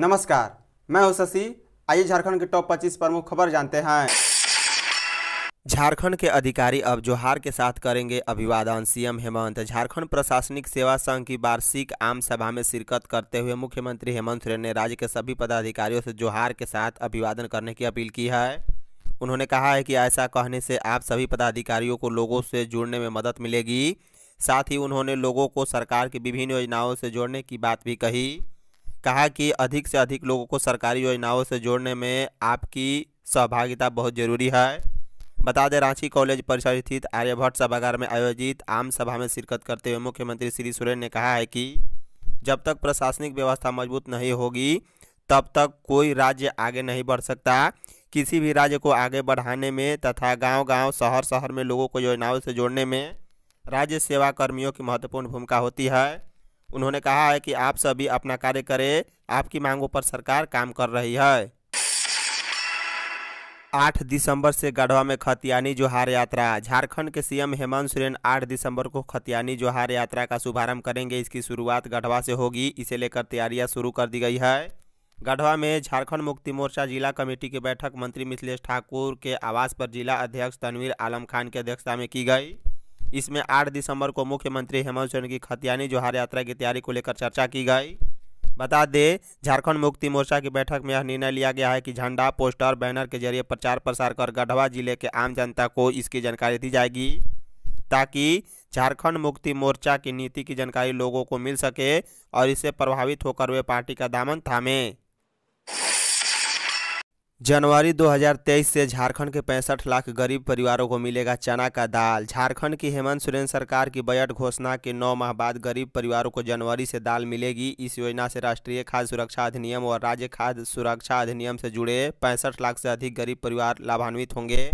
नमस्कार मैं हूं शशि आइए झारखंड के टॉप 25 प्रमुख खबर जानते हैं झारखंड के अधिकारी अब जोहार के साथ करेंगे अभिवादन सीएम हेमंत झारखंड प्रशासनिक सेवा संघ की वार्षिक आम सभा में शिरकत करते हुए मुख्यमंत्री हेमंत सोरेन ने राज्य के सभी पदाधिकारियों से जोहार के साथ अभिवादन करने की अपील की है उन्होंने कहा है कि ऐसा कहने से आप सभी पदाधिकारियों को लोगों से जुड़ने में मदद मिलेगी साथ ही उन्होंने लोगों को सरकार की विभिन्न योजनाओं से जोड़ने की बात भी कही कहा कि अधिक से अधिक लोगों को सरकारी योजनाओं से जोड़ने में आपकी सहभागिता बहुत जरूरी है बता दें रांची कॉलेज परिसर स्थित आर्यभट्ट सभागार में आयोजित आम सभा में शिरकत करते हुए मुख्यमंत्री श्री सोरेन ने कहा है कि जब तक प्रशासनिक व्यवस्था मजबूत नहीं होगी तब तक कोई राज्य आगे नहीं बढ़ सकता किसी भी राज्य को आगे बढ़ाने में तथा गांव-गांव, शहर शहर में लोगों को योजनाओं से जोड़ने में राज्य सेवा कर्मियों की महत्वपूर्ण भूमिका होती है उन्होंने कहा है कि आप सभी अपना कार्य करें आपकी मांगों पर सरकार काम कर रही है आठ दिसंबर से गढ़वा में खतियानी जोहार यात्रा झारखंड के सीएम हेमंत सोरेन आठ दिसंबर को खतियानी जोहार यात्रा का शुभारंभ करेंगे इसकी शुरुआत गढ़वा से होगी इसे लेकर तैयारियां शुरू कर दी गई है गढ़वा में झारखंड मुक्ति मोर्चा जिला कमेटी की बैठक मंत्री मिथिलेश ठाकुर के आवास पर जिला अध्यक्ष तनवीर आलम खान की अध्यक्षता में की गई इसमें आठ दिसंबर को मुख्यमंत्री हेमंत सोरेन की खतियानी जोहार यात्रा की तैयारी को लेकर चर्चा की गई बता दें झारखंड मुक्ति मोर्चा की बैठक में यह निर्णय लिया गया है कि झंडा पोस्टर बैनर के जरिए प्रचार प्रसार कर गढ़वा जिले के आम जनता को इसकी जानकारी दी जाएगी ताकि झारखंड मुक्ति मोर्चा की नीति की जानकारी लोगों को मिल सके और इससे प्रभावित होकर वे पार्टी का दामन थामें जनवरी 2023 से झारखंड के पैंसठ लाख गरीब परिवारों को मिलेगा चना का दाल झारखंड की हेमंत सोरेन सरकार की बजट घोषणा के नौ माह बाद गरीब परिवारों को जनवरी से दाल मिलेगी इस योजना से राष्ट्रीय खाद्य सुरक्षा अधिनियम और राज्य खाद्य सुरक्षा अधिनियम से जुड़े पैंसठ लाख से अधिक गरीब परिवार लाभान्वित होंगे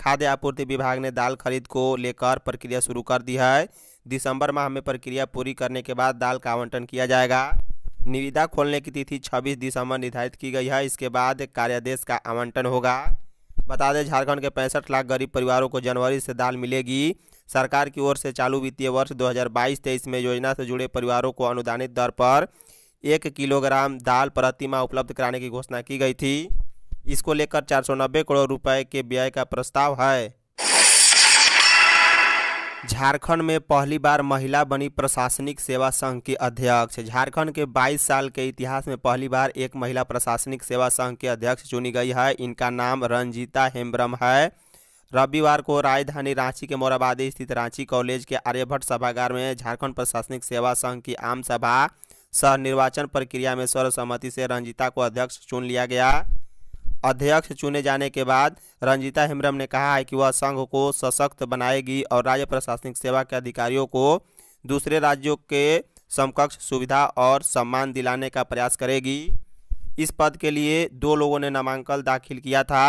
खाद्य आपूर्ति विभाग ने दाल खरीद को लेकर प्रक्रिया शुरू कर दी है दिसंबर माह में प्रक्रिया पूरी करने के बाद दाल का आवंटन किया जाएगा निविदा खोलने की तिथि 26 दिसंबर निर्धारित की गई है इसके बाद कार्यादेश का आवंटन होगा बता दें झारखंड के पैंसठ लाख गरीब परिवारों को जनवरी से दाल मिलेगी सरकार की ओर से चालू वित्तीय वर्ष 2022-23 में योजना से जुड़े परिवारों को अनुदानित दर पर एक किलोग्राम दाल प्रतिमा उपलब्ध कराने की घोषणा की गई थी इसको लेकर चार करोड़ रुपये के व्यय का प्रस्ताव है झारखंड में पहली बार महिला बनी प्रशासनिक सेवा संघ की अध्यक्ष झारखंड के 22 साल के इतिहास में पहली बार एक महिला प्रशासनिक सेवा संघ की अध्यक्ष चुनी गई है इनका नाम रंजीता हेम्ब्रम है रविवार को राजधानी रांची के मोराबादी स्थित रांची कॉलेज के आर्यभट्ट सभागार में झारखंड प्रशासनिक सेवा संघ की आम सभा सह निर्वाचन प्रक्रिया में सर्वसम्मति से रंजीता को अध्यक्ष चुन लिया गया अध्यक्ष चुने जाने के बाद रंजीता हेम्ब्रम ने कहा है कि वह संघ को सशक्त बनाएगी और राज्य प्रशासनिक सेवा के अधिकारियों को दूसरे राज्यों के समकक्ष सुविधा और सम्मान दिलाने का प्रयास करेगी इस पद के लिए दो लोगों ने नामांकन दाखिल किया था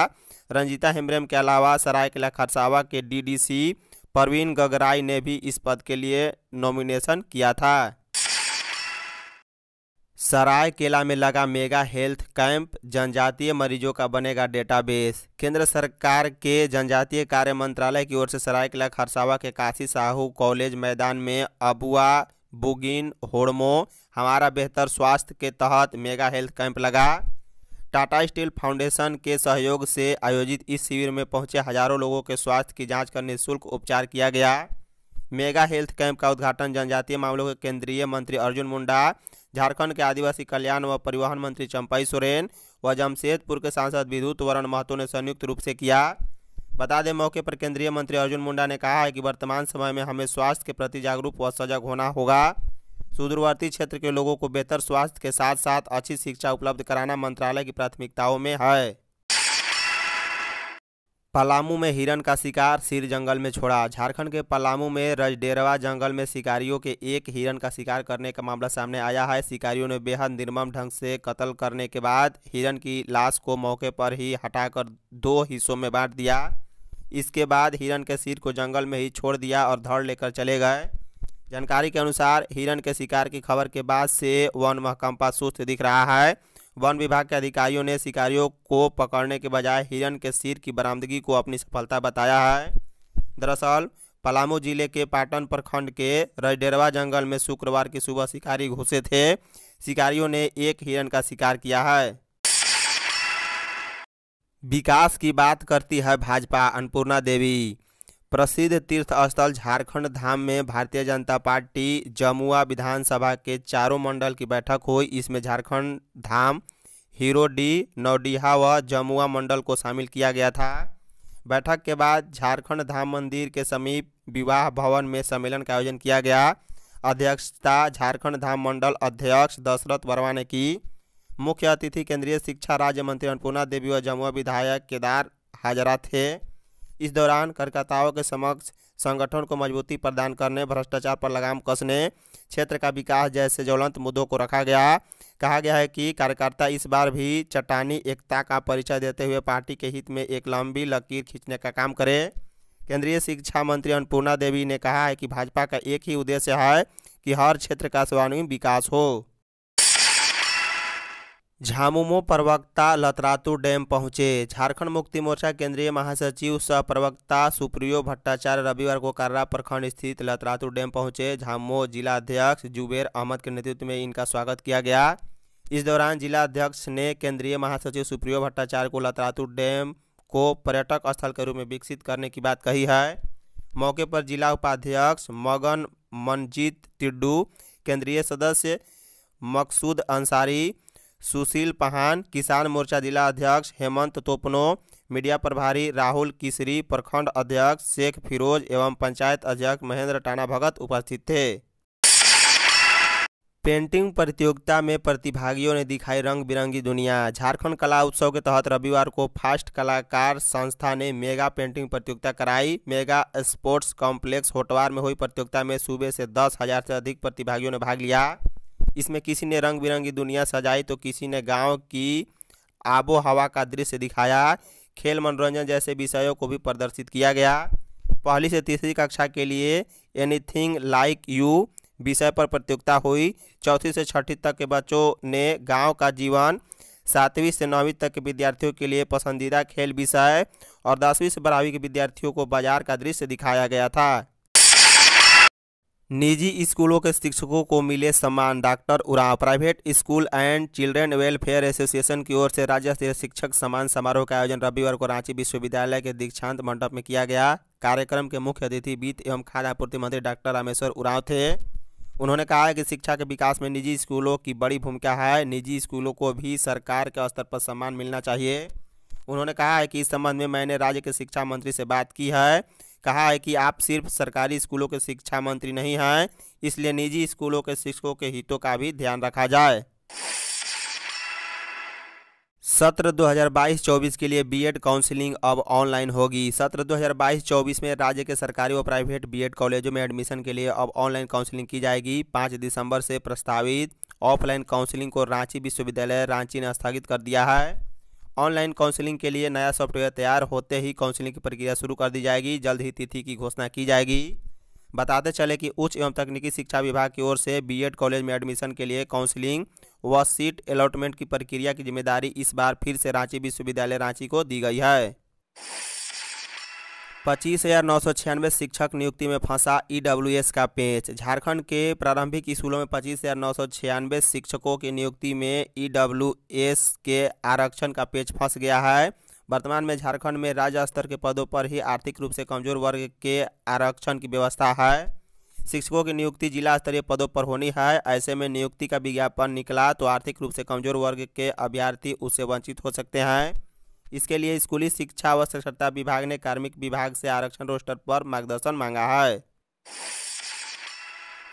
रंजीता हेम्ब्रम के अलावा सरायकला खरसावा के डीडीसी प्रवीण गगराई ने भी इस पद के लिए नॉमिनेशन किया था सरायकेला में लगा मेगा हेल्थ कैंप जनजातीय मरीजों का बनेगा डेटाबेस केंद्र सरकार के जनजातीय कार्य मंत्रालय की ओर से सरायकेला खरसावा के काशी साहू कॉलेज मैदान में अबुआ बुगिन होड़मो हमारा बेहतर स्वास्थ्य के तहत मेगा हेल्थ कैंप लगा टाटा स्टील फाउंडेशन के सहयोग से आयोजित इस शिविर में पहुंचे हजारों लोगों के स्वास्थ्य की जांच कर निःशुल्क उपचार किया गया मेगा हेल्थ कैंप का उद्घाटन जनजातीय मामलों के केंद्रीय मंत्री अर्जुन मुंडा झारखंड के आदिवासी कल्याण व परिवहन मंत्री चंपाई सोरेन व जमशेदपुर के सांसद विद्युत वरण महतो ने संयुक्त रूप से किया बता दें मौके पर केंद्रीय मंत्री अर्जुन मुंडा ने कहा है कि वर्तमान समय में हमें स्वास्थ्य के प्रति जागरूक व सजग होना होगा सुदूरवर्ती क्षेत्र के लोगों को बेहतर स्वास्थ्य के साथ साथ अच्छी शिक्षा उपलब्ध कराना मंत्रालय की प्राथमिकताओं में है पलामू में हिरण का शिकार सिर जंगल में छोड़ा झारखंड के पलामू में रजडेरवा जंगल में शिकारियों के एक हिरण का शिकार करने का मामला सामने आया है शिकारियों ने बेहद निर्मम ढंग से कत्ल करने के बाद हिरण की लाश को मौके पर ही हटाकर दो हिस्सों में बांट दिया इसके बाद हिरण के सिर को जंगल में ही छोड़ दिया और धड़ लेकर चले गए जानकारी के अनुसार हिरण के शिकार की खबर के बाद से वन महकम्पा सुस्त दिख रहा है वन विभाग के अधिकारियों ने शिकारियों को पकड़ने के बजाय हिरन के सिर की बरामदगी को अपनी सफलता बताया है दरअसल पलामू जिले के पाटन प्रखंड के रजडेरवा जंगल में शुक्रवार की सुबह शिकारी घुसे थे शिकारियों ने एक हिरन का शिकार किया है विकास की बात करती है भाजपा अन्नपूर्णा देवी प्रसिद्ध तीर्थ स्थल झारखंड धाम में भारतीय जनता पार्टी जमुआ विधानसभा के चारों मंडल की बैठक हुई इसमें झारखंड धाम हीरोडी नौडीहा व जमुआ मंडल को शामिल किया गया था बैठक के बाद झारखंड धाम मंदिर के समीप विवाह भवन में सम्मेलन का आयोजन किया गया अध्यक्षता झारखंड धाम मंडल अध्यक्ष दशरथ वर्मा ने की मुख्य अतिथि केंद्रीय शिक्षा राज्य मंत्री अन्नपूर्णा देवी व जमुआ विधायक केदार हाजरा थे इस दौरान कार्यकर्ताओं के समक्ष संगठन को मजबूती प्रदान करने भ्रष्टाचार पर लगाम कसने क्षेत्र का विकास जैसे ज्वलंत मुद्दों को रखा गया कहा गया है कि कार्यकर्ता इस बार भी चट्टानी एकता का परिचय देते हुए पार्टी के हित में एक लंबी लकीर खींचने का काम करें केंद्रीय शिक्षा मंत्री अन्नपूर्णा देवी ने कहा है कि भाजपा का एक ही उद्देश्य है कि हर क्षेत्र का स्वर्णिम विकास हो झामुमो प्रवक्ता लतरातू डैम पहुंचे झारखंड मुक्ति मोर्चा केंद्रीय महासचिव सह प्रवक्ता सुप्रियो भट्टाचार्य रविवार को कर्रा प्रखंड स्थित लतरातू डैम पहुंचे झामुमो जिला अध्यक्ष जुबेर अहमद के नेतृत्व में इनका स्वागत किया गया इस दौरान जिला अध्यक्ष ने केंद्रीय महासचिव सुप्रियो भट्टाचार्य को लतरातू डैम को पर्यटक स्थल के रूप में विकसित करने की बात कही है मौके पर जिला उपाध्यक्ष मगन मनजीत टिड्डू केंद्रीय सदस्य मकसूद अंसारी सुशील पहान किसान मोर्चा जिला अध्यक्ष हेमंत तोपनो मीडिया प्रभारी राहुल किसरी प्रखंड अध्यक्ष शेख फिरोज एवं पंचायत अध्यक्ष महेंद्र टाना भगत उपस्थित थे पेंटिंग प्रतियोगिता में प्रतिभागियों ने दिखाई रंग बिरंगी दुनिया झारखंड कला उत्सव के तहत रविवार को फास्ट कलाकार संस्था ने मेगा पेंटिंग प्रतियोगिता कराई मेगा स्पोर्ट्स कॉम्प्लेक्स होटवार में हुई प्रतियोगिता में सूबे से दस हजार से अधिक प्रतिभागियों ने भाग लिया इसमें किसी ने रंग बिरंगी दुनिया सजाई तो किसी ने गांव की आबो हवा का दृश्य दिखाया खेल मनोरंजन जैसे विषयों को भी प्रदर्शित किया गया पहली से तीसरी कक्षा के लिए एनीथिंग लाइक यू विषय पर प्रतियोगिता हुई चौथी से छठी तक के बच्चों ने गाँव का जीवन सातवीं से नौवीं तक के विद्यार्थियों के लिए पसंदीदा खेल विषय और दसवीं से बारहवीं के विद्यार्थियों को बाजार का दृश्य दिखाया गया था निजी स्कूलों के शिक्षकों को मिले सम्मान doctor Oraon private school and children welfare association की ओर से राज्य स्तरीय शिक्षक सम्मान समारोह का आयोजन रविवार को रांची विश्वविद्यालय के दीक्षांत मंडप में किया गया कार्यक्रम के मुख्य अतिथि वित्त एवं खाद्य आपूर्ति मंत्री डॉक्टर रामेश्वर उराव थे उन्होंने कहा है कि शिक्षा के विकास में निजी स्कूलों की बड़ी भूमिका है निजी स्कूलों को भी सरकार के स्तर पर सम्मान मिलना चाहिए उन्होंने कहा है कि इस संबंध में मैंने राज्य के शिक्षा मंत्री से बात की है कहा है कि आप सिर्फ सरकारी स्कूलों के शिक्षा मंत्री नहीं हैं इसलिए निजी स्कूलों के शिक्षकों के हितों का भी ध्यान रखा जाए सत्र 2022-24 के लिए बीएड काउंसलिंग अब ऑनलाइन होगी सत्र 2022-24 में राज्य के सरकारी और प्राइवेट बीएड कॉलेजों में एडमिशन के लिए अब ऑनलाइन काउंसलिंग की जाएगी 5 दिसंबर से प्रस्तावित ऑफलाइन काउंसलिंग को रांची विश्वविद्यालय रांची ने स्थगित कर दिया है ऑनलाइन काउंसलिंग के लिए नया सॉफ्टवेयर तैयार होते ही काउंसलिंग की प्रक्रिया शुरू कर दी जाएगी जल्द ही तिथि की घोषणा की जाएगी बताते चले कि उच्च एवं तकनीकी शिक्षा विभाग की ओर से बीएड कॉलेज में एडमिशन के लिए काउंसलिंग व सीट अलॉटमेंट की प्रक्रिया की जिम्मेदारी इस बार फिर से रांची विश्वविद्यालय रांची को दी गई है पच्चीस हजार नौ सौ छियानवे शिक्षक नियुक्ति में फंसा ईडब्ल्यूएस का पेच झारखंड के प्रारंभिक स्कूलों में पच्चीस हजार नौ सौ छियानवे शिक्षकों की नियुक्ति में ईडब्ल्यूएस के आरक्षण का पेच फंस गया है वर्तमान में झारखंड में राज्य स्तर के पदों पर ही आर्थिक रूप से कमजोर वर्ग के आरक्षण की व्यवस्था है शिक्षकों की नियुक्ति जिला स्तरीय पदों पर होनी है ऐसे में नियुक्ति का विज्ञापन निकला तो आर्थिक रूप से कमजोर वर्ग के अभ्यर्थी उससे वंचित हो सकते हैं इसके लिए स्कूली शिक्षा व साक्षरता विभाग ने कार्मिक विभाग से आरक्षण रोस्टर पर मार्गदर्शन मांगा है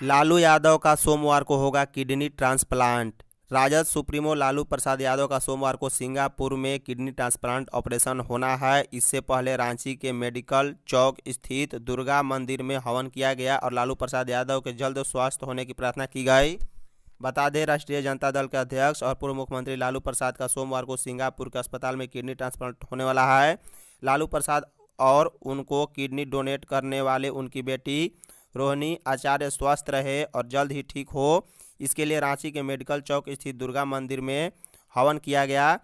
लालू यादव का सोमवार को होगा kidney transplant Rajad supremo Lalu Prasad Yadav का सोमवार को सिंगापुर में किडनी ट्रांसप्लांट ऑपरेशन होना है इससे पहले रांची के मेडिकल चौक स्थित दुर्गा मंदिर में हवन किया गया और लालू प्रसाद यादव के जल्द स्वस्थ होने की प्रार्थना की गई बता दें राष्ट्रीय जनता दल के अध्यक्ष और पूर्व मुख्यमंत्री लालू प्रसाद का सोमवार को सिंगापुर के अस्पताल में किडनी ट्रांसप्लांट होने वाला है लालू प्रसाद और उनको किडनी डोनेट करने वाले उनकी बेटी रोहिणी आचार्य स्वस्थ रहे और जल्द ही ठीक हो इसके लिए रांची के मेडिकल चौक स्थित दुर्गा मंदिर में हवन किया गया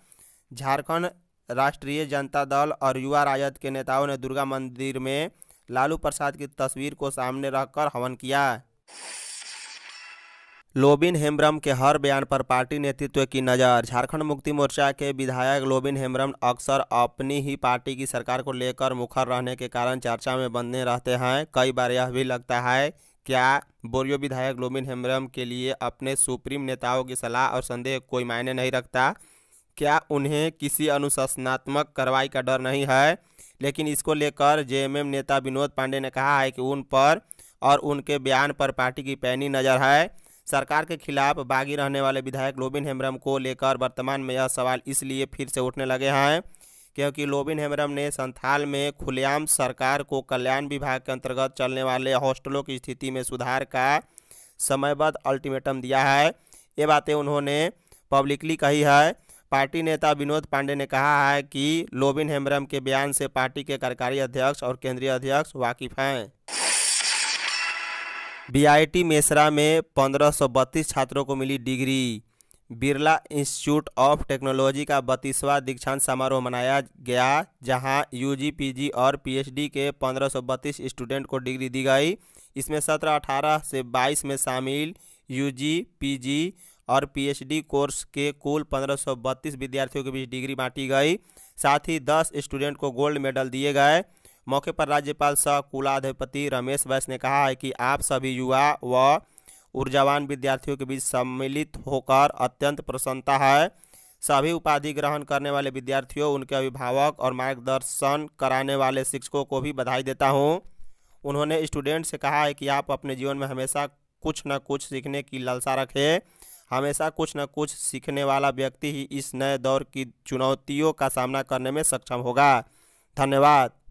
झारखंड राष्ट्रीय जनता दल और युवा राजद के नेताओं ने दुर्गा मंदिर में लालू प्रसाद की तस्वीर को सामने रखकर हवन किया लोबिन हेम्ब्रम के हर बयान पर पार्टी नेतृत्व की नज़र झारखंड मुक्ति मोर्चा के विधायक लोबिन हेम्ब्रम अक्सर अपनी ही पार्टी की सरकार को लेकर मुखर रहने के कारण चर्चा में बंधे रहते हैं कई बार यह भी लगता है क्या बोरियो विधायक लोबिन हेम्ब्रम के लिए अपने सुप्रीम नेताओं की सलाह और संदेह कोई मायने नहीं रखता क्या उन्हें किसी अनुशासनात्मक कार्रवाई का डर नहीं है लेकिन इसको लेकर जेएमएम नेता विनोद पांडे ने कहा है कि उन पर और उनके बयान पर पार्टी की पैनी नज़र है सरकार के खिलाफ बागी रहने वाले विधायक लोबिन हेम्ब्रम को लेकर वर्तमान में यह सवाल इसलिए फिर से उठने लगे हैं क्योंकि लोबिन हेम्ब्रम ने संथाल में खुलेआम सरकार को कल्याण विभाग के अंतर्गत चलने वाले हॉस्टलों की स्थिति में सुधार का समयबद्ध अल्टीमेटम दिया है ये बातें उन्होंने पब्लिकली कही है पार्टी नेता विनोद पांडे ने कहा है कि लोबिन हेम्ब्रम के बयान से पार्टी के कार्यकारी अध्यक्ष और केंद्रीय अध्यक्ष वाकिफ हैं बीआईटी मेसरा में 1532 छात्रों को मिली degree Birla institute of technology का बत्तीसवां दीक्षांत समारोह मनाया गया जहां यूजी पीजी और पीएचडी के 1532 स्टूडेंट को डिग्री दी गई इसमें 17, 18 से 22 में शामिल यूजी पीजी और पीएचडी कोर्स के कुल 1532 विद्यार्थियों के बीच डिग्री बांटी गई साथ ही 10 स्टूडेंट को गोल्ड मेडल दिए गए मौके पर राज्यपाल सह कुलाधिपति रमेश वैस ने कहा है कि आप सभी युवा व ऊर्जावान विद्यार्थियों के बीच सम्मिलित होकर अत्यंत प्रसन्नता है सभी उपाधि ग्रहण करने वाले विद्यार्थियों उनके अभिभावक और मार्गदर्शन कराने वाले शिक्षकों को भी बधाई देता हूँ उन्होंने स्टूडेंट से कहा है कि आप अपने जीवन में हमेशा कुछ न कुछ सीखने की लालसा रखें हमेशा कुछ न कुछ सीखने वाला व्यक्ति ही इस नए दौर की चुनौतियों का सामना करने में सक्षम होगा धन्यवाद